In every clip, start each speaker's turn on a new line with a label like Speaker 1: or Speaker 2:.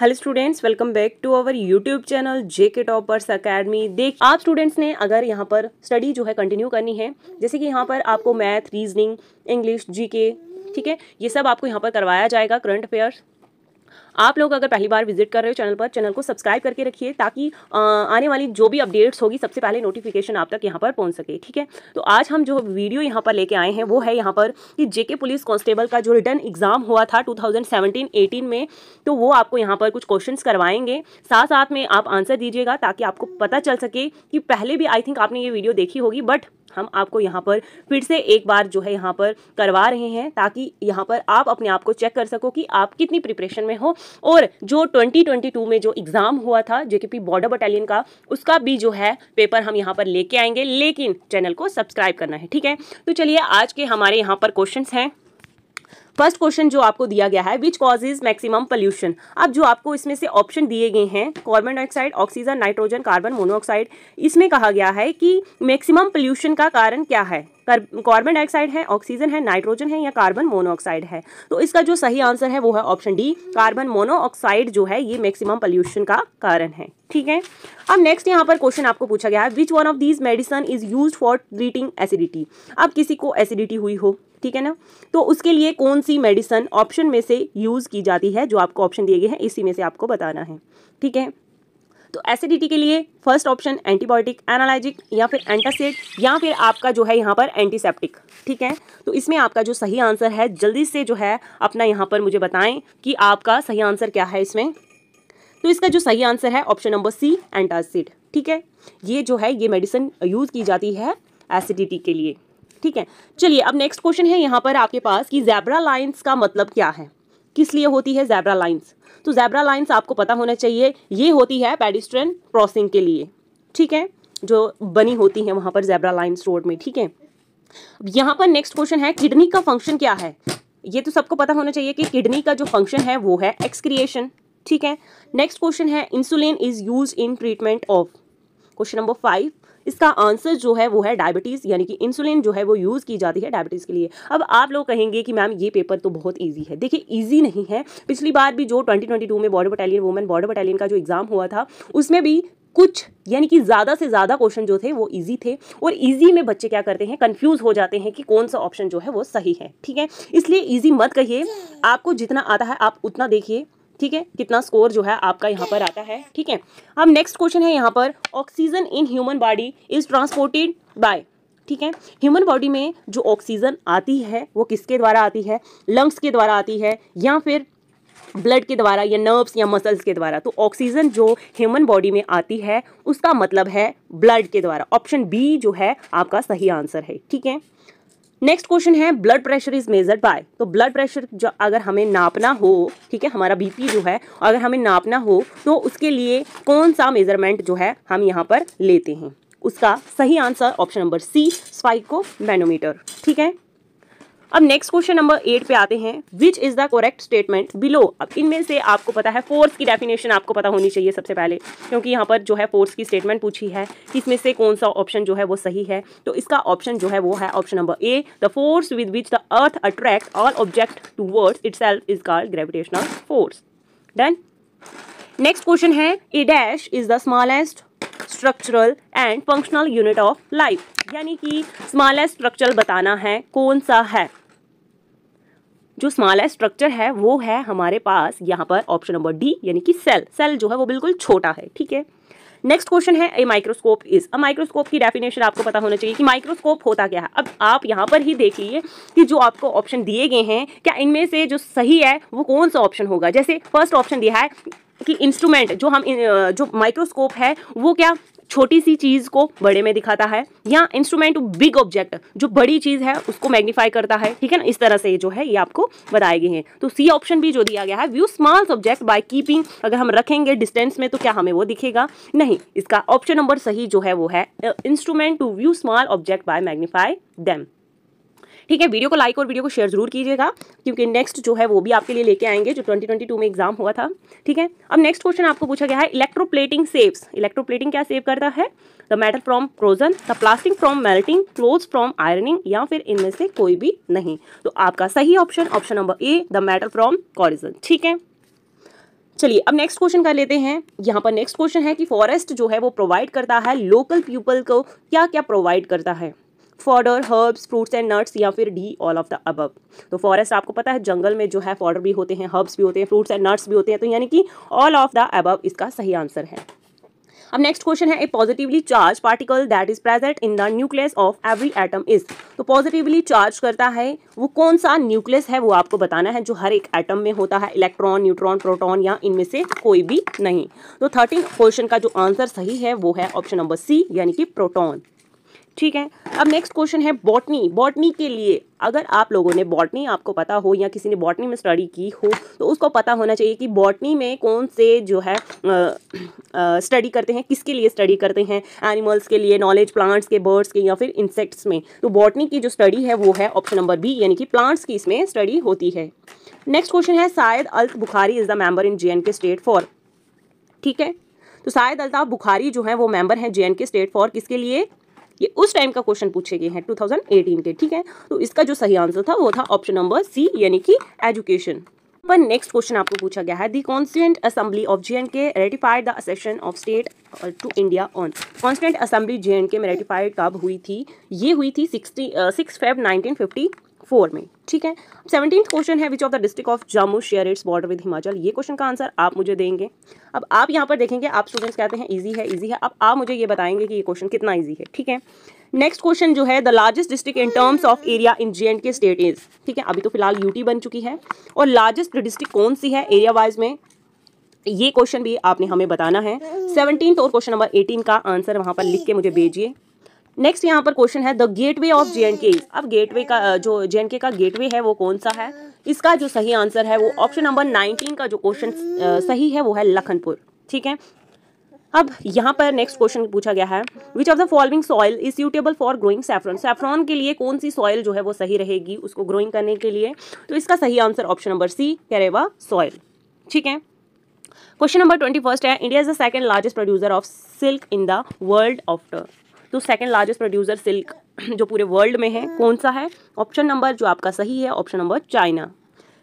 Speaker 1: hello students welcome back to our YouTube channel JK Toppers Academy देख आप students ने अगर यहाँ पर स्टडी जो है कंटिन्यू करनी है जैसे कि यहाँ पर आपको मैथ रीजनिंग इंग्लिश जीके ठीक है ये सब आपको यहाँ पर करवाया जाएगा करंट अफेयर्स आप लोग अगर पहली बार विजिट कर रहे हो चैनल पर चैनल को सब्सक्राइब करके रखिए ताकि आने वाली जो भी अपडेट्स होगी सबसे पहले नोटिफिकेशन आप तक यहाँ पर पहुँच सके ठीक है तो आज हम जो वीडियो यहाँ पर लेके आए हैं वो है यहाँ पर कि जेके पुलिस कांस्टेबल का जो रिटर्न एग्जाम हुआ था टू थाउजेंड में तो वो आपको यहाँ पर कुछ क्वेश्चन करवाएंगे साथ साथ में आप आंसर दीजिएगा ताकि आपको पता चल सके कि पहले भी आई थिंक आपने ये वीडियो देखी होगी बट हम आपको यहाँ पर फिर से एक बार जो है यहाँ पर करवा रहे हैं ताकि यहाँ पर आप अपने आप को चेक कर सको कि आप कितनी प्रिपरेशन में हो और जो 2022 में जो एग्ज़ाम हुआ था पी बॉर्डर बटालियन का उसका भी जो है पेपर हम यहाँ पर लेके आएंगे लेकिन चैनल को सब्सक्राइब करना है ठीक है तो चलिए आज के हमारे यहाँ पर क्वेश्चन हैं फर्स्ट क्वेश्चन जो आपको दिया गया है which cause is maximum pollution अब जो आपको इसमें से ऑप्शन दिए गए हैं carbon dioxide oxygen nitrogen carbon monoxide इसमें कहा गया है कि मैक्सिमम पॉल्यूशन का कारण क्या है कार्बन डाइऑक्साइड है ऑक्सीजन है नाइट्रोजन है या कार्बन मोनोऑक्साइड है तो इसका जो सही आंसर है वो है ऑप्शन डी कार्बन मोनोऑक्साइड जो है ये मैक्सिमम पॉल्यूशन का कारण है ठीक है अब नेक्स्ट यहाँ पर क्वेश्चन आपको पूछा गया है which one of these medicine is use for treating acidity अब किसी को एसिडिटी हुई हो ठीक है ना तो उसके लिए कौन सी मेडिसन ऑप्शन में से यूज़ की जाती है जो आपको ऑप्शन दिए गए हैं इसी में से आपको बताना है ठीक है तो एसिडिटी के लिए फर्स्ट ऑप्शन एंटीबायोटिक एनालॉजिक या फिर एंटासिड या फिर आपका जो है यहाँ पर एंटीसेप्टिक ठीक है तो इसमें आपका जो सही आंसर है जल्दी से जो है अपना यहाँ पर मुझे बताएं कि आपका सही आंसर क्या है इसमें तो इसका जो सही आंसर है ऑप्शन नंबर सी एंटासिड ठीक है ये जो है ये मेडिसिन यूज़ की जाती है एसिडिटी के लिए ठीक है चलिए अब नेक्स्ट क्वेश्चन है यहाँ पर आपके पास कि जैब्रा लाइन्स का मतलब क्या है किस लिए होती है जैब्रा लाइन्स तो जैब्रा लाइन्स आपको पता होना चाहिए ये होती है पेडिस्ट्रन क्रॉसिंग के लिए ठीक है जो बनी होती है वहाँ पर जैब्रा लाइन्स रोड में ठीक है यहाँ पर नेक्स्ट क्वेश्चन है किडनी का फंक्शन क्या है ये तो सबको पता होना चाहिए कि किडनी का जो फंक्शन है वो है एक्सक्रिएशन ठीक है नेक्स्ट क्वेश्चन है insulin is use in treatment of question number five इसका आंसर जो है वो है डायबिटीज़ यानी कि इंसुलिन जो है वो यूज़ की जाती है डायबिटीज़ के लिए अब आप लोग कहेंगे कि मैम ये पेपर तो बहुत ईजी है देखिए ईजी नहीं है पिछली बार भी जो ट्वेंटी में border battalion women border battalion का जो एग्ज़ाम हुआ था उसमें भी कुछ यानी कि ज़्यादा से ज़्यादा क्वेश्चन जो थे वो इजी थे और इजी में बच्चे क्या करते हैं कंफ्यूज हो जाते हैं कि कौन सा ऑप्शन जो है वो सही है ठीक है इसलिए इजी मत कहिए आपको जितना आता है आप उतना देखिए ठीक है कितना स्कोर जो है आपका यहाँ पर आता है ठीक है अब नेक्स्ट क्वेश्चन है यहाँ पर oxygen in human body is transported by ठीक है ह्यूमन बॉडी में जो ऑक्सीजन आती है वो किसके द्वारा आती है लंग्स के द्वारा आती है या फिर ब्लड के द्वारा या नर्व्स या मसल्स के द्वारा तो ऑक्सीजन जो ह्यूमन बॉडी में आती है उसका मतलब है ब्लड के द्वारा ऑप्शन बी जो है आपका सही आंसर है ठीक है नेक्स्ट क्वेश्चन है blood pressure is measured by तो ब्लड प्रेशर जो अगर हमें नापना हो ठीक है हमारा बीपी जो है अगर हमें नापना हो तो उसके लिए कौन सा मेजरमेंट जो है हम यहाँ पर लेते हैं उसका सही answer option number C sphygmomanometer ठीक है अब नेक्स्ट क्वेश्चन नंबर एट पे आते हैं which is the correct statement below अब इनमें से आपको पता है फोर्स की डेफिनेशन आपको पता होनी चाहिए सबसे पहले क्योंकि यहाँ पर जो है फोर्स की स्टेटमेंट पूछी है कि इसमें से कौन सा ऑप्शन जो है वो सही है तो इसका ऑप्शन जो है वो है option number A the force with which the earth attract all object towards itself is called gravitational force done next question है a dash is the smallest structural and functional unit of life यानी कि smallest structural बताना है कौन सा है जो smallest structure है वो है हमारे पास यहाँ पर ऑप्शन नंबर डी यानी कि सेल सेल जो है वो बिल्कुल छोटा है ठीक है नेक्स्ट क्वेश्चन है a microscope is a microscope की डेफिनेशन आपको पता होना चाहिए कि माइक्रोस्कोप होता क्या है अब आप यहाँ पर ही देख लीजिए कि जो आपको ऑप्शन दिए गए हैं क्या इनमें से जो सही है वो कौन सा ऑप्शन होगा जैसे फर्स्ट ऑप्शन दिया है कि इंस्ट्रूमेंट जो हम जो माइक्रोस्कोप है वो क्या छोटी सी चीज को बड़े में दिखाता है या इंस्ट्रूमेंट बिग ऑब्जेक्ट जो बड़ी चीज है उसको मैग्नीफाई करता है ठीक है ना इस तरह से जो है ये आपको बताए गए हैं तो सी ऑप्शन भी जो दिया गया है view small subject by keeping अगर हम रखेंगे डिस्टेंस में तो क्या हमें वो दिखेगा नहीं इसका ऑप्शन नंबर सही जो है वो है instrument to view small object by magnify them ठीक है वीडियो को लाइक और वीडियो को शेयर जरूर कीजिएगा क्योंकि नेक्स्ट जो है वो भी आपके लिए लेके आएंगे जो 2022 में एग्जाम हुआ था ठीक है अब नेक्स्ट क्वेश्चन आपको पूछा गया है इलेक्ट्रोप्लेटिंग सेव्स इलेक्ट्रोप्लेटिंग क्या सेव करता है the metal from corrosion the plastic from melting cloth from ironing या फिर इनमें से कोई भी नहीं तो आपका सही option option number A the metal from corrosion ठीक है चलिए अब नेक्स्ट क्वेश्चन कर लेते हैं यहाँ पर नेक्स्ट क्वेश्चन है कि फॉरेस्ट जो है वो प्रोवाइड करता है लोकल पीपल को क्या क्या प्रोवाइड करता है fodder herbs fruits and nuts या फिर D all of the above तो फॉरेस्ट आपको पता है जंगल में जो है फॉर्डर भी होते हैं हर्ब्स भी होते हैं फ्रूट्स एंड नट्स भी होते हैं तो यानी कि ऑल ऑफ द अबव इसका सही आंसर है अब नेक्स्ट क्वेश्चन है a positively charge particle that is present in the nucleus of every atom is तो पॉजिटिवली चार्ज करता है वो कौन सा न्यूक्लियस है वो आपको बताना है जो हर एक एटम में होता है इलेक्ट्रॉन न्यूट्रॉन प्रोटॉन या इनमें से कोई भी नहीं तो थर्टीन क्वेश्चन का जो आंसर सही है वो है ऑप्शन नंबर सी यानी कि प्रोटॉन ठीक है अब नेक्स्ट क्वेश्चन है बॉटनी बॉटनी के लिए अगर आप लोगों ने बॉटनी आपको पता हो या किसी ने बॉटनी में स्टडी की हो तो उसको पता होना चाहिए कि बॉटनी में कौन से जो है स्टडी करते हैं किसके लिए स्टडी करते हैं एनिमल्स के लिए नॉलेज प्लांट्स के बर्ड्स के या फिर इंसेक्ट्स में तो बॉटनी की जो स्टडी है वो है ऑप्शन नंबर बी यानी कि प्लांट्स की इसमें स्टडी होती है नेक्स्ट क्वेश्चन है Syed Altaf Bukhari is the member in J K state for ठीक है तो शायद अल्ताफ बुखारी जो है वो मेंबर हैं जे के स्टेट फॉर किसके लिए ये उस टाइम का क्वेश्चन पूछे गए हैं 2018 के ठीक है तो इसका जो सही आंसर था वो था ऑप्शन नंबर सी यानी कि एजुकेशन पर नेक्स्ट क्वेश्चन आपको पूछा गया है the constituent assembly of J and K ratification of state to India on constituent assembly J and K में रेटिफाइड कब हुई थी ये हुई थी sixty six Feb nineteen fifty four में ठीक है सेवनटीन क्वेश्चन है which of the district of Jammu share its border with Himachal ये क्वेश्चन का आंसर आप मुझे देंगे अब आप यहाँ पर देखेंगे आप स्टूडेंट्स कहते हैं ईजी है ईजी है अब आप मुझे ये बताएंगे कि ये क्वेश्चन कितना ईजी है ठीक है नेक्स्ट क्वेश्चन जो है the largest district in terms of area in J and K state is ठीक है अभी तो फिलहाल यूटी बन चुकी है और लार्जेस्ट डिस्ट्रिक्ट कौन सी है एरिया वाइज में ये क्वेश्चन भी आपने हमें बताना है सेवनटीन और क्वेश्चन नंबर एटीन का आंसर वहां पर लिख के मुझे भेजिए नेक्स्ट यहाँ पर क्वेश्चन है the gateway of J and K अब गेटवे का जो जे एंड के का गेटवे है वो कौन सा है इसका जो सही आंसर है वो ऑप्शन नंबर नाइनटीन का जो क्वेश्चन सही है वो है लखनपुर ठीक है अब यहाँ पर नेक्स्ट क्वेश्चन पूछा गया है which of the following soil is suitable for growing saffron saffron के लिए कौन सी सॉइल जो है वो सही रहेगी उसको ग्रोइंग करने के लिए तो इसका सही answer option number C Karewa soil ठीक है क्वेश्चन नंबर ट्वेंटी फर्स्ट है India is the second largest producer of silk in the world after तो सेकेंड लार्जेस्ट प्रोड्यूसर सिल्क जो पूरे वर्ल्ड में है कौन सा है ऑप्शन नंबर जो आपका सही है option number China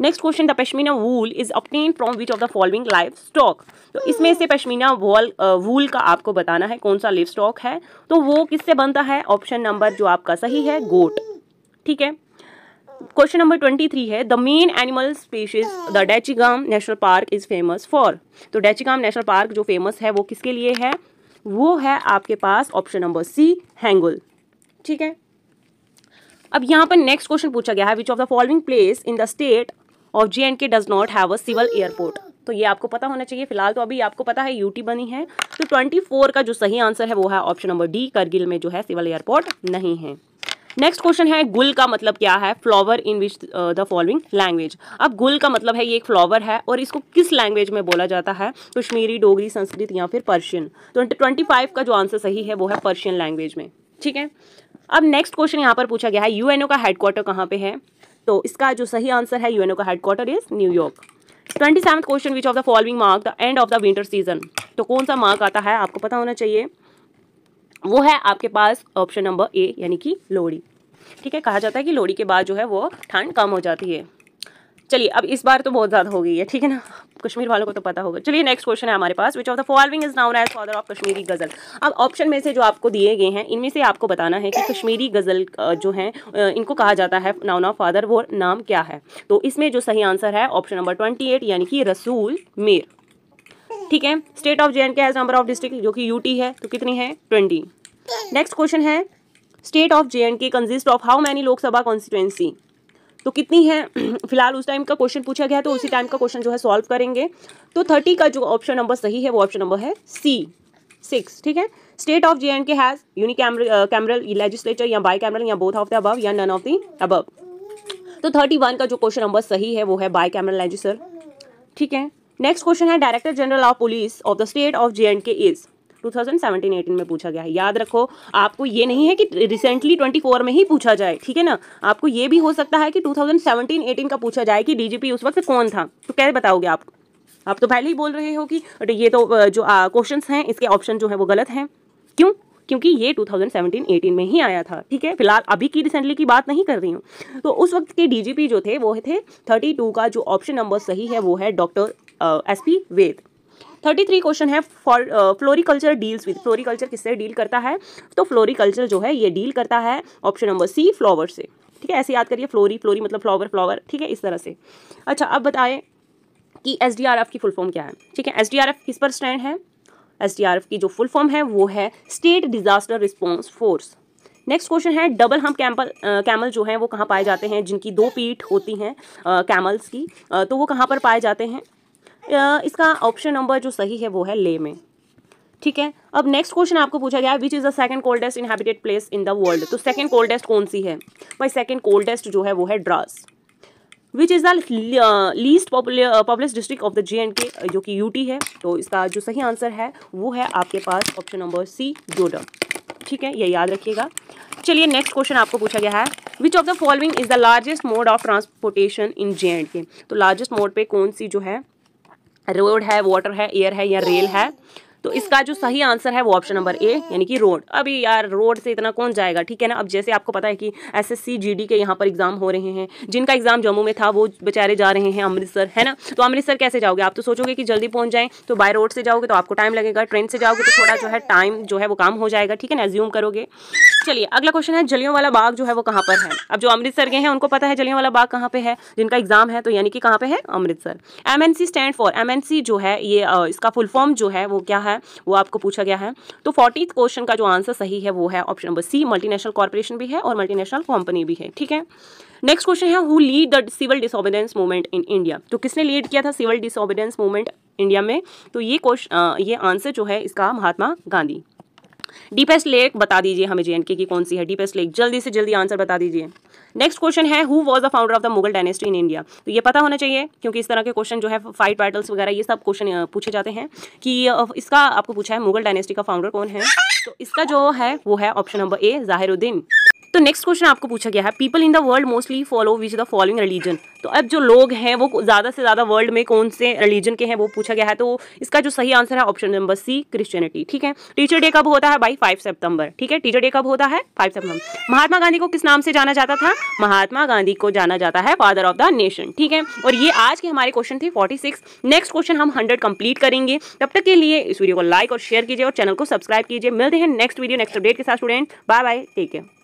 Speaker 1: next question the pashmina wool is obtain from which of the following life stock तो इसमें से पश्मीना वॉल वूल का आपको बताना है कौन सा लिव स्टॉक है तो वो किससे बनता है ऑप्शन नंबर जो आपका सही है गोट ठीक है क्वेश्चन नंबर ट्वेंटी थ्री है the main animal species the Dachigam national park is famous for तो डैचिगाम नेशनल पार्क जो फेमस है वो किसके लिए है वो है आपके पास ऑप्शन नंबर सी हैंगुल ठीक है अब यहाँ पर नेक्स्ट क्वेश्चन पूछा गया है which of the following place in the state of J and K does not have a civil airport तो ये आपको पता होना चाहिए फिलहाल तो अभी आपको पता है यूटी बनी है तो ट्वेंटी फोर का जो सही आंसर है वो है ऑप्शन नंबर डी करगिल में जो है सिविल एयरपोर्ट नहीं है नेक्स्ट क्वेश्चन है गुल का मतलब क्या है flower in which the following language अब गुल का मतलब है ये एक फ्लावर है और इसको किस लैंग्वेज में बोला जाता है कश्मीरी डोगरी संस्कृत या फिर पर्शियन तो ट्वेंटी फाइव का जो आंसर सही है वो है पर्शियन लैंग्वेज में ठीक है अब नेक्स्ट क्वेश्चन यहाँ पर पूछा गया है यू का हेडक्वार्टर कहाँ पर है तो इसका जो सही आंसर है यू का headquarter is New York twenty seventh question which of the following mark the end of the winter season तो कौन सा मार्क आता है आपको पता होना चाहिए वो है आपके पास ऑप्शन नंबर ए यानी कि लोहड़ी ठीक है कहा जाता है कि लोहड़ी के बाद जो है वो ठंड कम हो जाती है चलिए अब इस बार तो बहुत ज़्यादा हो गई है ठीक है ना कश्मीर वालों को तो पता होगा चलिए नेक्स्ट क्वेश्चन है हमारे पास which of the following is known as father of Kashmiri ghazal अब ऑप्शन में से जो आपको दिए गए हैं इनमें से आपको बताना है कि कश्मीरी गज़ल जो है इनको कहा जाता है नाउन ऑफ फादर वो नाम क्या है तो इसमें जो सही आंसर है ऑप्शन नंबर ट्वेंटी यानी कि रसूल मेर ठीक है state of J and K has number of district जो कि यूटी है तो कितनी है ट्वेंटी नेक्स्ट क्वेश्चन है state of J and K consist of how many Lok Sabha constituency तो कितनी है फिलहाल उस टाइम का क्वेश्चन पूछा गया तो उसी टाइम का क्वेश्चन जो है सॉल्व करेंगे तो थर्टी का जो ऑप्शन नंबर सही है वो ऑप्शन नंबर है सी सिक्स ठीक है state of J and K has unicameral legislature या बाई कैमरल या बोथ ऑफ द अबव या नन ऑफ द अबव तो थर्टी वन का जो क्वेश्चन नंबर सही है वो है बाई कैमरल लेजिस्टर ठीक है नेक्स्ट क्वेश्चन है director general of police of the state of J and K is 2017-18 में पूछा गया है याद रखो आपको ये नहीं है कि रिसेंटली 24 में ही पूछा जाए ठीक है ना आपको ये भी हो सकता है कि 2017-18 का पूछा जाए कि डीजीपी उस वक्त कौन था तो कैसे बताओगे आप आप तो पहले ही बोल रहे हो कि ये तो जो क्वेश्चन हैं इसके ऑप्शन जो है वो गलत हैं क्यों क्योंकि ये 2017-18 में ही आया था ठीक है फिलहाल अभी की रिसेंटली की बात नहीं कर रही हूँ तो उस वक्त के डीजीपी जो थे वो थे 32 का जो ऑप्शन नंबर सही है वो है doctor S P Ved thirty three question है फ्लोरिकल्चर डील्स विद फ्लोरिकल्चर किससे डील करता है तो फ्लोरिकल्चर जो है ये डील करता है ऑप्शन नंबर सी फ्लावर से ठीक है ऐसे याद करिए फ्लोरी फ्लोरी मतलब फ्लावर फ्लावर ठीक है इस तरह से अच्छा अब बताएं कि एस की फुल फॉर्म क्या है ठीक है एस किस पर स्टैंड है एस की जो फुल फॉर्म है वो है state disaster response force next question है डबल हम कैम्पल कैमल जो हैं वो कहाँ पाए जाते हैं जिनकी दो पीठ होती हैं कैमल्स uh, की आ, uh, तो वो कहाँ पर पाए जाते हैं इसका ऑप्शन नंबर जो सही है वो है ले में ठीक है अब नेक्स्ट क्वेश्चन आपको पूछा गया है which is the second coldest inhabited place in the world तो सेकंड कोल्डेस्ट कौन सी है भाई सेकंड कोल्डेस्ट जो है वो है Dras which is the least populous district of the J and K जो कि यूटी है तो इसका जो सही आंसर है वो है आपके पास ऑप्शन नंबर सी जोडम ठीक है ये याद रखिएगा चलिए नेक्स्ट क्वेश्चन आपको पूछा गया है which of the following is the largest mode of transportation in J and K तो लार्जेस्ट मोड पे कौन सी जो है रोड है वाटर है एयर है या रेल है तो इसका जो सही आंसर है वो ऑप्शन नंबर ए यानी कि रोड अभी यार रोड से इतना कौन जाएगा ठीक है ना अब जैसे आपको पता है कि एसएससी जीडी के यहाँ पर एग्जाम हो रहे हैं जिनका एग्जाम जम्मू में था वो बेचारे जा रहे हैं अमृतसर है ना तो अमृतसर कैसे जाओगे आप तो सोचोगे कि जल्दी पहुंच जाए तो बाय रोड से जाओगे तो आपको टाइम लगेगा ट्रेन से जाओगे तो थोड़ा जो है टाइम जो है वो काम हो जाएगा ठीक है ना एज्यूम करोगे चलिए अगला क्वेश्चन है जलियों वाला बाग जो है वो कहाँ पर है अब जो अमृतसर गए हैं उनको पता है जलियों वाला बाग कहाँ पे है जिनका एग्जाम है तो यानी कि कहाँ पे है Amritsar MNC stand for MNC जो है ये इसका फुल फॉर्म जो है वो क्या है वो आपको पूछा गया है तो फोर्टी क्वेश्चन का जो आंसर सही है वो है option number C multi national भी है और मल्टी कंपनी भी है ठीक है नेक्स्ट क्वेश्चन है who lead the civil disobedience movement in India तो किसने लीड किया था सिविल डिसोबिडेंस मूवमेंट इंडिया में तो ये क्वेश्चन ये आंसर जो है इसका महात्मा गांधी डीपेस्ट लेक बता दीजिए हमें जे की कौन सी है डीपेस्ट लेक जल्दी से जल्दी आंसर बता दीजिए नेक्स्ट क्वेश्चन है who was the founder of the Mughal dynasty in India तो ये पता होना चाहिए क्योंकि इस तरह के क्वेश्चन जो है फाइट बैटल्स वगैरह ये सब क्वेश्चन पूछे जाते हैं कि इसका आपको पूछा है मुगल डायनेस्टी का फाउंडर कौन है तो इसका जो है वो है ऑप्शन नंबर ए जाहिरुद्दीन तो नेक्स्ट क्वेश्चन आपको पूछा गया है people in the world mostly follow which the following religion तो अब जो लोग हैं वो ज़्यादा से ज़्यादा वर्ल्ड में कौन से रिलीजन के हैं वो पूछा गया है तो इसका जो सही आंसर है ऑप्शन नंबर सी क्रिश्चियनिटी ठीक है टीचर डे कब होता है बाई फाइव सेप्टंबर ठीक है टीचर डे कब होता है फाइव सितंबर महात्मा गांधी को किस नाम से जाना जाता था महात्मा गांधी को जाना जाता है फादर ऑफ द नेशन ठीक है और ये आज के हमारे क्वेश्चन थे फोर्टी सिक्स नेक्स्ट क्वेश्चन हम हंड्रेड कंप्लीट करेंगे तब तक के लिए इस वीडियो को लाइक और शेयर कीजिए और चैनल को सब्सक्राइब कीजिए मिलते हैं नेक्स्ट वीडियो नेक्स्ट अपडेट के साथ student bye bye take care